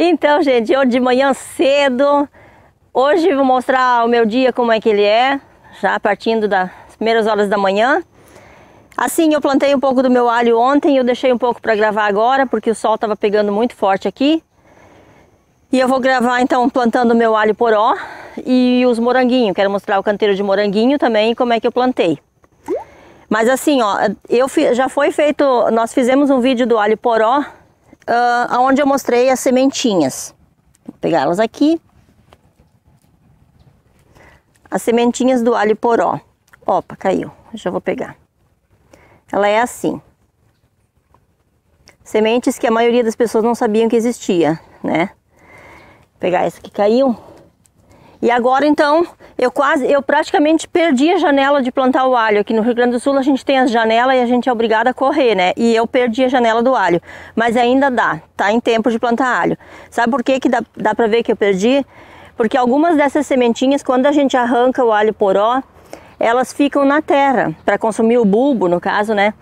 Então, gente, hoje de manhã cedo, hoje vou mostrar o meu dia como é que ele é, já partindo das primeiras horas da manhã. Assim, eu plantei um pouco do meu alho ontem, eu deixei um pouco para gravar agora, porque o sol estava pegando muito forte aqui. E eu vou gravar então plantando o meu alho poró e os moranguinhos. Quero mostrar o canteiro de moranguinho também, como é que eu plantei. Mas assim, ó, eu já foi feito, nós fizemos um vídeo do alho poró uh, eu mostrei as sementinhas. Vou pegar elas aqui. As sementinhas do alho poró. Opa, caiu. Já vou pegar. Ela é assim. Sementes que a maioria das pessoas não sabiam que existia, né? Vou pegar essa que caiu. E agora então, eu quase, eu praticamente perdi a janela de plantar o alho. Aqui no Rio Grande do Sul a gente tem as janelas e a gente é obrigada a correr, né? E eu perdi a janela do alho, mas ainda dá, tá em tempo de plantar alho. Sabe por que que dá, dá pra ver que eu perdi? Porque algumas dessas sementinhas, quando a gente arranca o alho poró, elas ficam na terra, para consumir o bulbo no caso, né?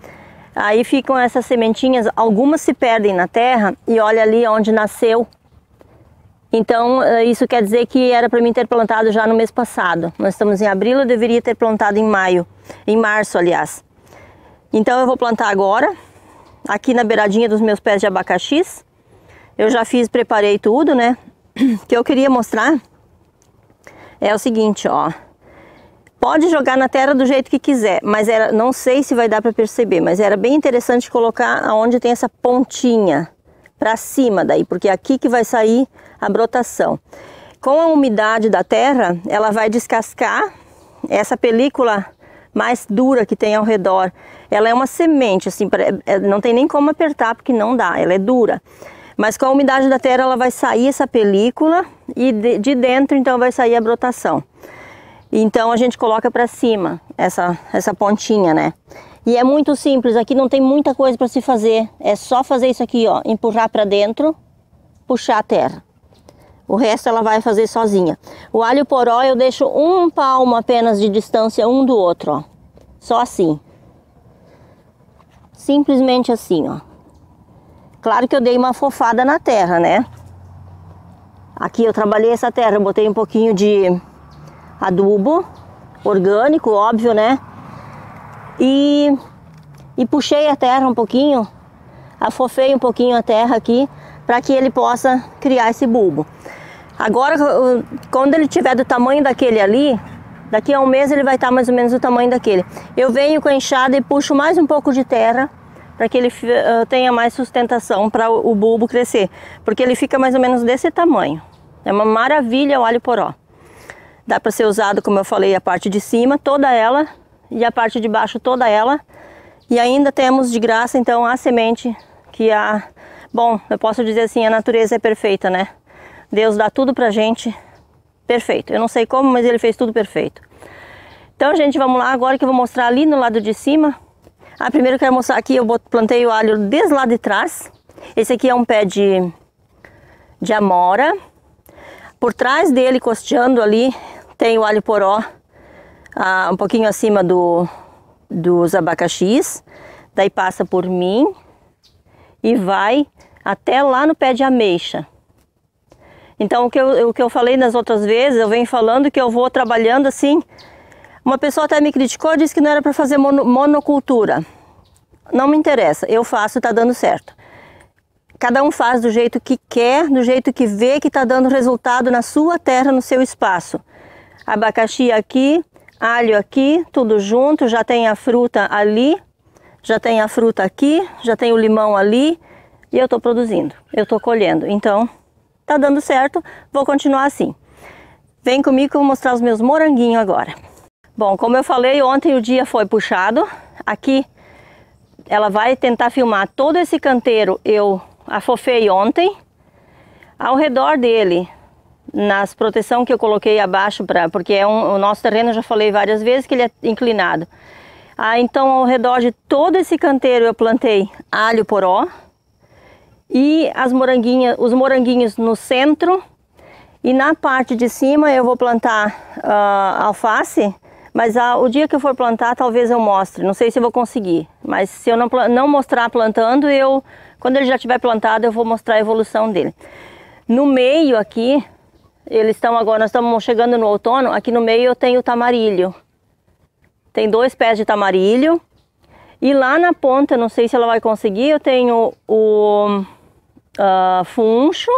Aí ficam essas sementinhas, algumas se perdem na terra e olha ali onde nasceu então, eh, isso quer dizer que era para mim ter plantado já no mês passado. Nós estamos em abril, eu deveria ter plantado em maio, em março, aliás. Então, eu vou plantar agora, aqui na beiradinha dos meus pés de abacaxis. Eu já fiz, preparei tudo, né? O que eu queria mostrar é o seguinte, ó. Pode jogar na terra do jeito que quiser, mas era, não sei se vai dar para perceber, mas era bem interessante colocar aonde tem essa pontinha, para cima daí, porque é aqui que vai sair a brotação. Com a umidade da terra, ela vai descascar essa película mais dura que tem ao redor. Ela é uma semente, assim, é, não tem nem como apertar porque não dá, ela é dura. Mas com a umidade da terra, ela vai sair essa película e de dentro, então, vai sair a brotação. Então a gente coloca para cima essa, essa pontinha, né? E é muito simples, aqui não tem muita coisa para se fazer. É só fazer isso aqui, ó, empurrar para dentro, puxar a terra. O resto ela vai fazer sozinha. O alho poró eu deixo um palmo apenas de distância um do outro, ó. Só assim. Simplesmente assim, ó. Claro que eu dei uma fofada na terra, né? Aqui eu trabalhei essa terra, eu botei um pouquinho de adubo orgânico, óbvio, né? e, e puxei a terra um pouquinho, afofei um pouquinho a terra aqui para que ele possa criar esse bulbo. Agora, quando ele tiver do tamanho daquele ali, daqui a um mês ele vai estar mais ou menos do tamanho daquele. Eu venho com a enxada e puxo mais um pouco de terra para que ele eh, tenha mais sustentação para o bulbo crescer, porque ele fica mais ou menos desse tamanho. É uma maravilha o alho poró. Dá para ser usado, como eu falei, a parte de cima, toda ela e a parte de baixo toda ela. E ainda temos de graça então a semente que a bom, eu posso dizer assim, a natureza é perfeita, né? Deus dá tudo pra gente perfeito. Eu não sei como, mas ele fez tudo perfeito. Então, gente, vamos lá agora que eu vou mostrar ali no lado de cima. Ah, primeiro eu quero mostrar aqui, eu plantei o alho desde lá de trás. Esse aqui é um pé de, de amora. Por trás dele, costeando ali, tem o alho poró ah, um pouquinho acima do, dos abacaxis, daí passa por mim e vai até lá no pé de ameixa. Então, o que, eu, o que eu falei nas outras vezes, eu venho falando que eu vou trabalhando assim. Uma pessoa até me criticou, disse que não era para fazer mono, monocultura. Não me interessa, eu faço está dando certo. Cada um faz do jeito que quer, do jeito que vê que está dando resultado na sua terra, no seu espaço. Abacaxi aqui, alho aqui, tudo junto, já tem a fruta ali, já tem a fruta aqui, já tem o limão ali e eu estou produzindo, eu estou colhendo. Então, tá dando certo, vou continuar assim. Vem comigo que eu vou mostrar os meus moranguinhos agora. Bom, como eu falei, ontem o dia foi puxado. Aqui ela vai tentar filmar todo esse canteiro, eu afofei ontem. Ao redor dele nas proteção que eu coloquei abaixo, para porque é um, o nosso terreno, já falei várias vezes, que ele é inclinado. Ah, então, ao redor de todo esse canteiro, eu plantei alho poró e as moranguinhas, os moranguinhos no centro. E na parte de cima eu vou plantar uh, alface, mas ah, o dia que eu for plantar talvez eu mostre, não sei se eu vou conseguir. Mas se eu não, não mostrar plantando, eu quando ele já tiver plantado eu vou mostrar a evolução dele. No meio aqui eles estão agora, nós estamos chegando no outono, aqui no meio eu tenho o tamarilho. Tem dois pés de tamarilho. E lá na ponta, não sei se ela vai conseguir, eu tenho o uh, funcho.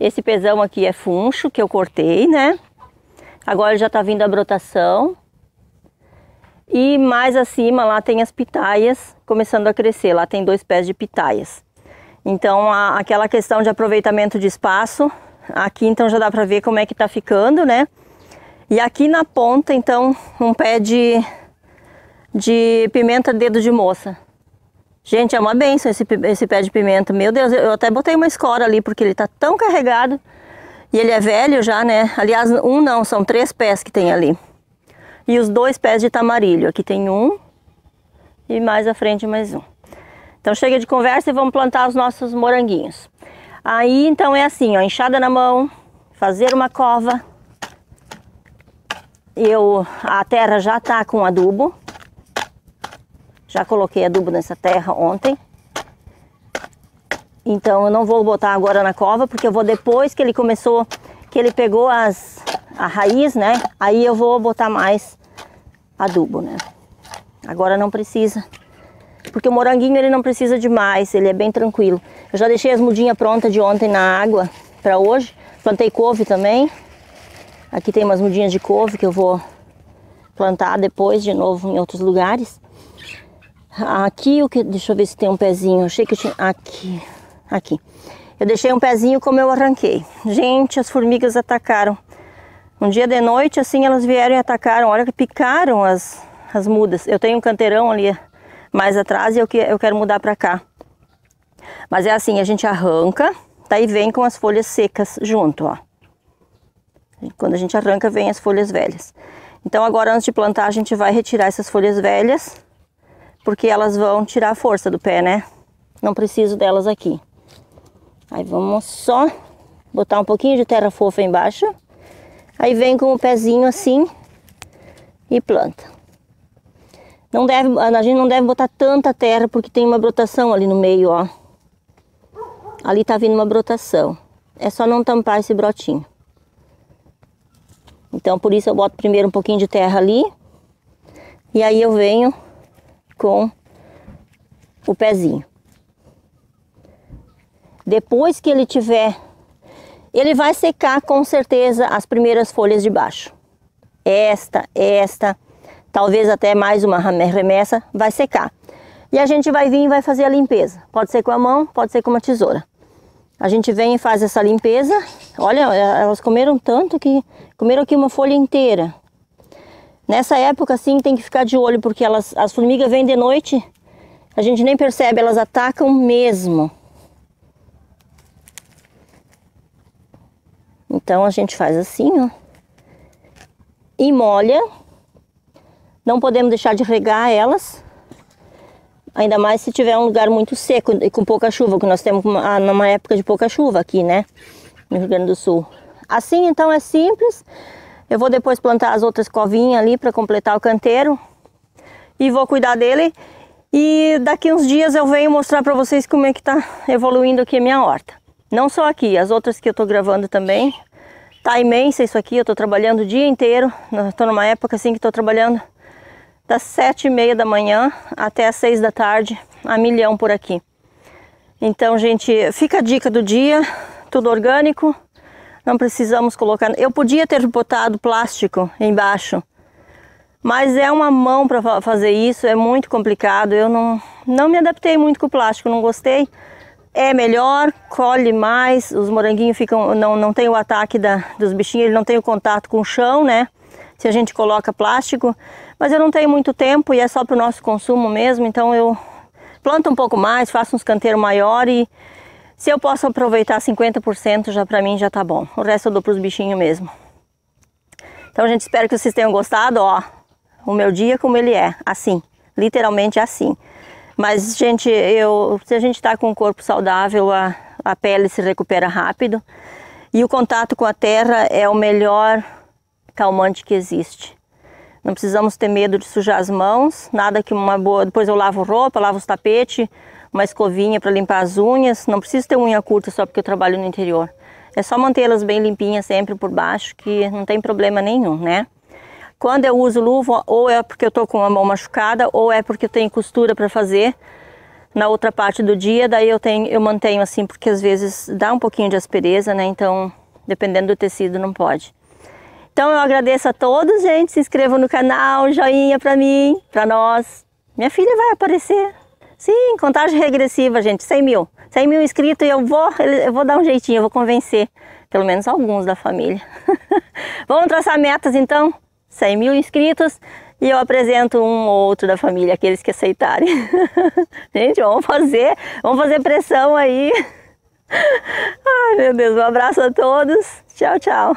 Esse pezão aqui é funcho, que eu cortei, né? Agora já tá vindo a brotação. E mais acima lá tem as pitaias começando a crescer. Lá tem dois pés de pitaias. Então, a, aquela questão de aproveitamento de espaço Aqui então já dá pra ver como é que tá ficando, né? E aqui na ponta, então, um pé de, de pimenta dedo de moça. Gente, é uma benção esse, esse pé de pimenta. Meu Deus, eu até botei uma escora ali, porque ele tá tão carregado. E ele é velho já, né? Aliás, um não, são três pés que tem ali. E os dois pés de tamarilho. Aqui tem um e mais à frente mais um. Então chega de conversa e vamos plantar os nossos moranguinhos. Aí então é assim, ó, enxada na mão, fazer uma cova. Eu a terra já tá com adubo. Já coloquei adubo nessa terra ontem. Então eu não vou botar agora na cova, porque eu vou depois que ele começou, que ele pegou as a raiz, né? Aí eu vou botar mais adubo, né? Agora não precisa porque o moranguinho ele não precisa de mais, ele é bem tranquilo. Eu já deixei as mudinhas prontas de ontem na água para hoje. Plantei couve também. Aqui tem umas mudinhas de couve que eu vou plantar depois de novo em outros lugares. Aqui o que deixa eu ver se tem um pezinho. achei que eu tinha aqui, aqui. Eu deixei um pezinho como eu arranquei. Gente, as formigas atacaram. Um dia de noite assim elas vieram e atacaram. Olha que picaram as as mudas. Eu tenho um canteirão ali mais atrás e eu, que, eu quero mudar para cá. Mas é assim, a gente arranca, daí tá, vem com as folhas secas junto, ó. Quando a gente arranca, vem as folhas velhas. Então agora, antes de plantar, a gente vai retirar essas folhas velhas, porque elas vão tirar a força do pé, né? Não preciso delas aqui. Aí vamos só botar um pouquinho de terra fofa embaixo. Aí vem com o pezinho assim e planta. Não deve, a gente não deve botar tanta terra porque tem uma brotação ali no meio, ó. Ali tá vindo uma brotação. É só não tampar esse brotinho. Então por isso eu boto primeiro um pouquinho de terra ali. E aí eu venho com o pezinho. Depois que ele tiver, ele vai secar com certeza as primeiras folhas de baixo. Esta, esta, talvez até mais uma remessa, vai secar. E a gente vai vir e vai fazer a limpeza. Pode ser com a mão, pode ser com uma tesoura. A gente vem e faz essa limpeza. Olha, é, elas comeram tanto que comeram aqui uma folha inteira. Nessa época, assim, tem que ficar de olho, porque elas, as formigas vêm de noite, a gente nem percebe, elas atacam mesmo. Então, a gente faz assim, ó. E molha não podemos deixar de regar elas, ainda mais se tiver um lugar muito seco e com pouca chuva, que nós temos uma, ah, numa época de pouca chuva aqui, né? No Rio Grande do Sul. Assim então é simples. Eu vou depois plantar as outras covinhas ali para completar o canteiro e vou cuidar dele. E daqui uns dias eu venho mostrar para vocês como é que está evoluindo aqui a minha horta. Não só aqui, as outras que eu estou gravando também. Tá imensa isso aqui, eu estou trabalhando o dia inteiro. estou numa época assim que estou trabalhando das sete e meia da manhã até as seis da tarde, a milhão por aqui. Então, gente, fica a dica do dia, tudo orgânico, não precisamos colocar... Eu podia ter botado plástico embaixo, mas é uma mão para fazer isso, é muito complicado, eu não, não me adaptei muito com o plástico, não gostei. É melhor, colhe mais, os moranguinhos ficam, não, não tem o ataque da, dos bichinhos, ele não tem o contato com o chão, né? se a gente coloca plástico, mas eu não tenho muito tempo e é só para o nosso consumo mesmo, então eu planto um pouco mais, faço uns canteiros maiores e se eu posso aproveitar 50% já para mim já tá bom. O resto eu dou para os bichinhos mesmo. Então, gente, espero que vocês tenham gostado, ó. O meu dia como ele é, assim, literalmente assim. Mas, gente, eu, se a gente está com o corpo saudável, a, a pele se recupera rápido. E o contato com a terra é o melhor calmante que existe. Não precisamos ter medo de sujar as mãos, nada que uma boa. Depois eu lavo roupa, lavo os tapetes, uma escovinha para limpar as unhas. Não preciso ter unha curta só porque eu trabalho no interior. É só mantê-las bem limpinhas sempre por baixo, que não tem problema nenhum, né? Quando eu uso luva, ou é porque eu estou com a mão machucada, ou é porque eu tenho costura para fazer na outra parte do dia, daí eu, tenho, eu mantenho assim, porque às vezes dá um pouquinho de aspereza, né? Então, dependendo do tecido, não pode. Então eu agradeço a todos, gente. Se inscrevam no canal, joinha para mim, para nós. Minha filha vai aparecer. Sim, contagem regressiva, gente, 100 mil. 100 mil inscritos e eu vou, eu vou dar um jeitinho, eu vou convencer. Pelo menos alguns da família. Vamos traçar metas então? 100 mil inscritos e eu apresento um ou outro da família, aqueles que aceitarem. gente, vamos fazer, vamos fazer pressão aí. Ai, meu Deus, um abraço a todos. Tchau, tchau.